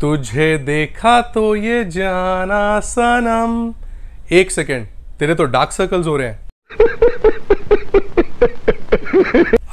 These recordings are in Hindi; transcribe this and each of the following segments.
तुझे देखा तो ये जाना सनम एक सेकेंड तेरे तो डार्क सर्कल्स हो रहे हैं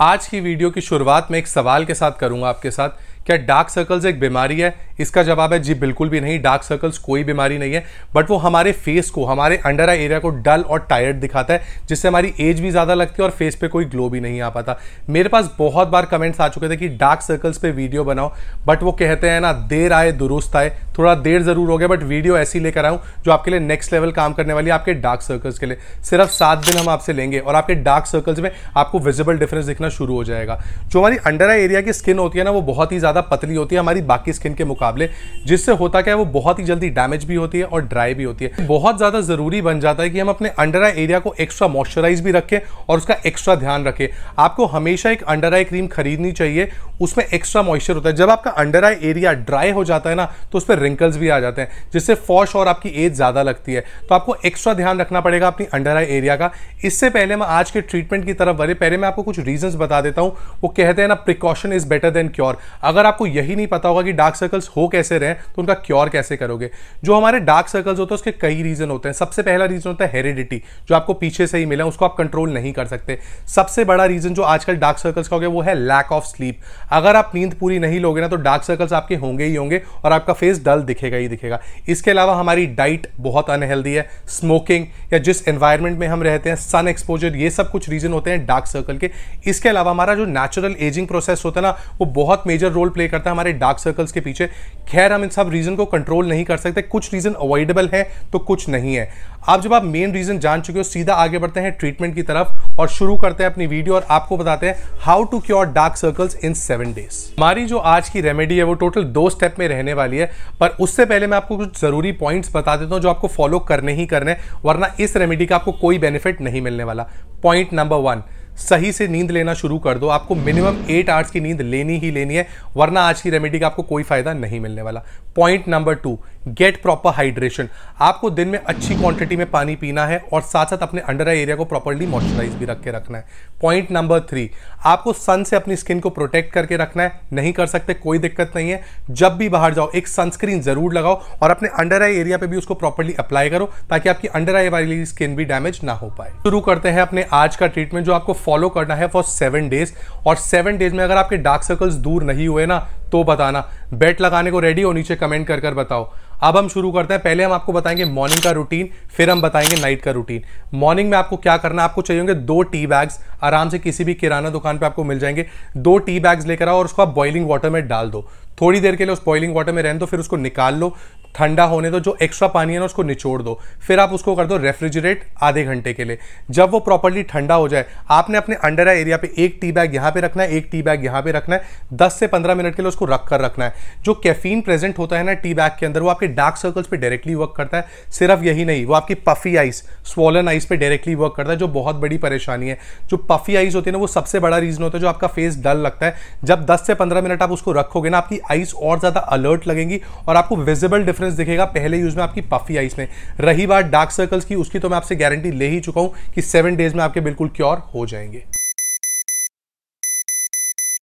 आज की वीडियो की शुरुआत में एक सवाल के साथ करूंगा आपके साथ क्या डार्क सर्कल्स एक बीमारी है इसका जवाब है जी बिल्कुल भी नहीं डार्क सर्कल्स कोई बीमारी नहीं है बट वो हमारे फेस को हमारे अंडर आई एरिया को डल और टायर्ड दिखाता है जिससे हमारी एज भी ज़्यादा लगती है और फेस पे कोई ग्लो भी नहीं आ पाता मेरे पास बहुत बार कमेंट्स आ चुके थे कि डार्क सर्कल्स पे वीडियो बनाओ बट वो कहते हैं ना देर आए दुरुस्त आए थोड़ा देर ज़रूर हो गया बट वीडियो ऐसी लेकर आऊँ जो आपके लिए नेक्स्ट लेवल काम करने वाली है आपके डार्क सर्कल्स के लिए सिर्फ सात दिन हम आपसे लेंगे और आपके डार्क सर्कल्स में आपको विजिबल डिफरेंस दिखना शुरू हो जाएगा जो हमारी अंडर आई एरिया की स्किन होती है ना वो बहुत ही ज़्यादा पतली होती है हमारी बाकी स्किन के मुकाबले मुकाबले जिससे होता क्या है वो बहुत ही जल्दी डैमेज भी होती है और ड्राई भी होती है बहुत ज़्यादा ज़रूरी बन जाता है कि हम अपने अंडर आई एरिया को एक्स्ट्रा मॉइस्चराइज भी रखें और उसका एक्स्ट्रा ध्यान रखें आपको हमेशा एक अंडर आई क्रीम खरीदनी चाहिए उसमें एक्स्ट्रा मॉइस्चर होता है जब आपका अंडर आई एरिया ड्राई हो जाता है ना तो उस पर रिंकल्स भी आ जाते हैं जिससे फॉश और आपकी एज ज़्यादा लगती है तो आपको एक्स्ट्रा ध्यान रखना पड़ेगा अपनी अंडर आई एरिया का इससे पहले मैं आज के ट्रीटमेंट की तरफ बढ़े पहले मैं आपको कुछ रीजंस बता देता हूँ वो कहते हैं ना precaution is better than cure अगर आपको यही नहीं पता होगा कि डार्क सर्कल्स हो कैसे रहे तो उनका क्योर कैसे करोगे जो हमारे डार्क सर्कल्स होते हैं उसके कई रीज़न होते हैं सबसे पहला रीज़न होता है हेरिडिटी जो आपको पीछे से ही मिला उसको आप कंट्रोल नहीं कर सकते सबसे बड़ा रीज़न जो आजकल डार्क सर्कल्स का हो गया वो है लैक ऑफ स्लीप अगर आप नींद पूरी नहीं लोगे ना तो डार्क सर्कल्स आपके होंगे ही होंगे और आपका फेस डल दिखेगा ही दिखेगा इसके अलावा हमारी डाइट बहुत अनहेल्दी है स्मोकिंग या जिस एनवायरमेंट में हम रहते हैं सन एक्सपोजर ये सब कुछ रीज़न होते हैं डार्क सर्कल के इसके अलावा हमारा जो नेचुरल एजिंग प्रोसेस होता है ना वो बहुत मेजर रोल प्ले करता है हमारे डार्क सर्कल्स के पीछे खैर हम इन सब रीज़न को कंट्रोल नहीं कर सकते कुछ रीज़न अवॉइडेबल है तो कुछ नहीं है आप जब आप मेन रीज़न जान चुके हो सीधा आगे बढ़ते हैं ट्रीटमेंट की तरफ और शुरू करते हैं अपनी वीडियो और आपको बताते हैं how to cure dark circles in seven days हमारी जो आज की रेमेडी है वो टोटल दो स्टेप में रहने वाली है पर उससे पहले मैं आपको कुछ ज़रूरी पॉइंट्स बता देता हूँ जो आपको फॉलो करने ही करने वरना इस रेमेडी का आपको कोई बेनिफिट नहीं मिलने वाला पॉइंट नंबर वन सही से नींद लेना शुरू कर दो आपको मिनिमम एट आवर्स की नींद लेनी ही लेनी है वरना आज की रेमेडी का आपको कोई फायदा नहीं मिलने वाला point number two get proper hydration आपको दिन में अच्छी क्वांटिटी में पानी पीना है और साथ साथ अपने अंडर आई एरिया को प्रॉपरली मॉइस्चराइज भी रख के रखना है पॉइंट नंबर थ्री आपको सन से अपनी स्किन को प्रोटेक्ट करके रखना है नहीं कर सकते कोई दिक्कत नहीं है जब भी बाहर जाओ एक सनस्क्रीन जरूर लगाओ और अपने अंडर आई एरिया पे भी उसको प्रॉपरली अप्लाई करो ताकि आपकी अंडर आई वाली स्किन भी डैमेज ना हो पाए शुरू करते हैं अपने आज का ट्रीटमेंट जो आपको फॉलो करना है फॉर सेवन डेज और सेवन डेज में अगर आपके डार्क सर्कल्स दूर नहीं हुए ना तो बताना बेट लगाने को रेडी हो नीचे कमेंट कर कर बताओ अब हम शुरू करते हैं पहले हम आपको बताएंगे मॉर्निंग का रूटीन फिर हम बताएंगे नाइट का रूटीन मॉर्निंग में आपको क्या करना है आपको चाहिए होंगे दो टी बैग्स आराम से किसी भी किराना दुकान पे आपको मिल जाएंगे दो टी बैग्स लेकर आओ और उसको आप बॉइलिंग वाटर में डाल दो थोड़ी देर के लिए उस बॉइलिंग वाटर में रहने दो फिर उसको निकाल लो ठंडा होने दो जो एक्स्ट्रा पानी है ना उसको निचोड़ दो फिर आप उसको कर दो रेफ्रिजरेट आधे घंटे के लिए जब वो प्रॉपरली ठंडा हो जाए आपने अपने अंडर आई एरिया पे एक टी बैग यहाँ पे रखना है एक टी बैग यहाँ पे रखना है दस से पंद्रह मिनट के लिए उसको रख कर रखना है जो कैफीन प्रेजेंट होता है ना टी बैग के अंदर वो आपके डार्क सर्कल्स पर डायरेक्टली वर्क करता है सिर्फ यही नहीं वो आपकी पफी आइस स्वॉलन आइस पर डायरेक्टली वर्क करता है जो बहुत बड़ी परेशानी है जो पफी आइस होती है ना वो सबसे बड़ा रीजन होता है जो आपका फेस डल लगता है जब दस से पंद्रह मिनट आप उसको रखोगे ना आपकी आइस और ज़्यादा अलर्ट लगेंगी और आपको विजिबल डिफरेंस डिफरेंस दिखेगा पहले यूज में आपकी पफी आइस में रही बात डार्क सर्कल्स की उसकी तो मैं आपसे गारंटी ले ही चुका हूं कि सेवन डेज में आपके बिल्कुल क्योर हो जाएंगे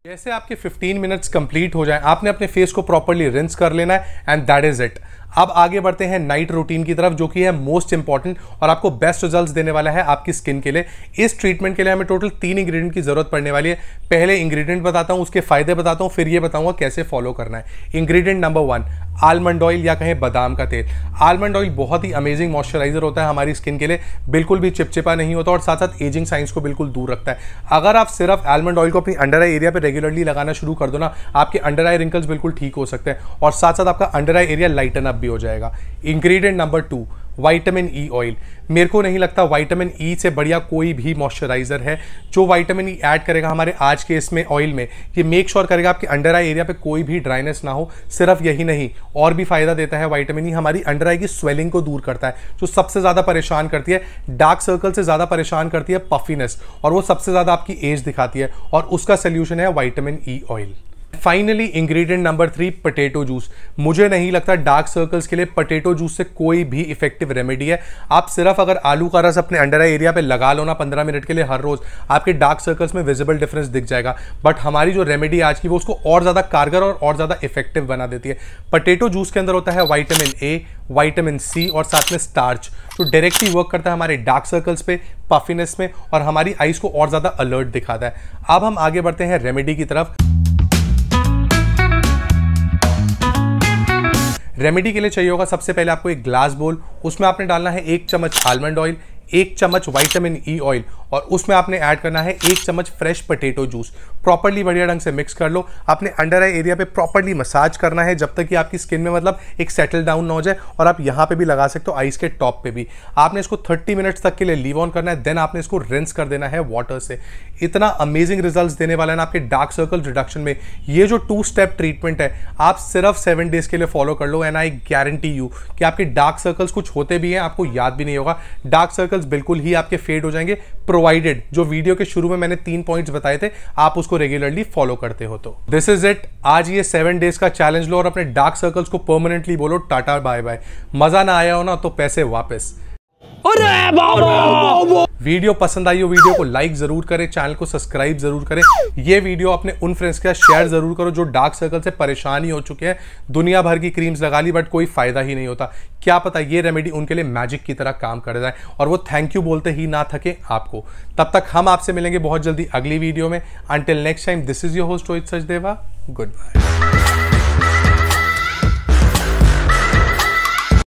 जैसे आपके 15 मिनट्स कंप्लीट हो जाए आपने अपने फेस को प्रॉपरली रिंस कर लेना है एंड दैट इज इट अब आगे बढ़ते हैं नाइट रूटीन की तरफ जो कि है मोस्ट इंपॉर्टेंट और आपको बेस्ट रिजल्ट्स देने वाला है आपकी स्किन के लिए इस ट्रीटमेंट के लिए हमें टोटल तीन इंग्रेडिएंट की जरूरत पड़ने वाली है पहले इंग्रेडिएंट बताता हूँ उसके फायदे बताता हूँ फिर ये बताऊंगा कैसे फॉलो करना है ingredient number one almond oil या कहें बादाम का तेल आलमंड ऑयल बहुत ही अमेजिंग मॉइस्चराइजर होता है हमारी स्किन के लिए बिल्कुल भी चिपचिपा नहीं होता और साथ साथ एजिंग साइंस को बिल्कुल दूर रखता है अगर आप सिर्फ आलमंड ऑयल को अपनी अंडर एरिया पर रेगुलरली लगाना शुरू कर दो ना आपके अंडर आई रिंकल्स बिल्कुल ठीक हो सकते हैं और साथ साथ आपका under eye area lighten up भी हो जाएगा ingredient number two vitamin E oil मेरे को नहीं लगता वाइटामिन ई e से बढ़िया कोई भी मॉइस्चराइज़र है जो वाइटामिन ई e ऐड करेगा हमारे आज के इसमें ऑयल में ये मेक श्योर करेगा आपके अंडर आई एरिया पे कोई भी ड्राइनेस ना हो सिर्फ यही नहीं और भी फ़ायदा देता है वाइटामिन ई e, हमारी अंडर आई की स्वेलिंग को दूर करता है जो सबसे ज़्यादा परेशान करती है डार्क सर्कल से ज़्यादा परेशान करती है पफीनेस और वो सबसे ज़्यादा आपकी एज दिखाती है और उसका सोल्यूशन है vitamin E oil finally ingredient number three potato juice मुझे नहीं लगता डार्क सर्कल्स के लिए पटेटो जूस से कोई भी इफेक्टिव रेमेडी है आप सिर्फ अगर आलू का रस अपने अंडर एरिया पे लगा लो ना पंद्रह मिनट के लिए हर रोज आपके डार्क सर्कल्स में विजिबल डिफरेंस दिख जाएगा बट हमारी जो रेमेडी आज की वो उसको और ज़्यादा कारगर और और ज़्यादा इफेक्टिव बना देती है पटेटो जूस के अंदर होता है वाइटामिन ए वाइटामिन सी और साथ में स्टार्च जो डायरेक्टली वर्क करता है हमारे डार्क सर्कल्स पे पफिनेस में और हमारी आइज़ को और ज़्यादा अलर्ट दिखाता है अब हम आगे बढ़ते हैं रेमेडी की तरफ रेमेडी के लिए चाहिए होगा सबसे पहले आपको एक ग्लास बोल उसमें आपने डालना है एक चम्मच आलमंड ऑयल एक चम्मच वाइटामिन ई ऑयल और उसमें आपने ऐड करना है एक चम्मच फ्रेश पोटेटो जूस प्रॉपरली बढ़िया ढंग से मिक्स कर लो आपने अंडर आई एरिया पे प्रॉपरली मसाज करना है जब तक कि आपकी स्किन में मतलब एक सेटल डाउन ना हो जाए और आप यहाँ पे भी लगा सकते हो आइस के टॉप पे भी आपने इसको 30 मिनट्स तक के लिए लीव ऑन करना है देन आपने इसको रिंस कर देना है वाटर से इतना अमेजिंग रिजल्ट देने वाला है ना आपके डार्क सर्कल रिडक्शन में ये जो टू स्टेप ट्रीटमेंट है आप सिर्फ सेवन डेज के लिए फॉलो कर लो एंड आई गारंटी यू कि आपके डार्क सर्कल्स कुछ होते भी हैं आपको याद भी नहीं होगा डार्क सर्कल सर्कल्स बिल्कुल ही आपके फेड हो जाएंगे प्रोवाइडेड जो वीडियो के शुरू में मैंने तीन पॉइंट्स बताए थे आप उसको रेगुलरली फॉलो करते हो तो दिस इज इट आज ये सेवन डेज का चैलेंज लो और अपने डार्क सर्कल्स को परमानेंटली बोलो टाटा बाय बाय मजा ना आया हो ना तो पैसे वापस अरे बाबा वीडियो पसंद आई हो वीडियो को लाइक जरूर करें चैनल को सब्सक्राइब जरूर करें ये वीडियो अपने उन फ्रेंड्स के साथ शेयर जरूर करो जो डार्क सर्कल से परेशानी हो चुके हैं दुनिया भर की क्रीम्स लगा ली बट कोई फायदा ही नहीं होता क्या पता ये रेमेडी उनके लिए मैजिक की तरह काम कर जाए और वो थैंक यू बोलते ही ना थके आपको तब तक हम आपसे मिलेंगे बहुत जल्दी अगली वीडियो में until next time this is your host Rohit Sachdeva good bye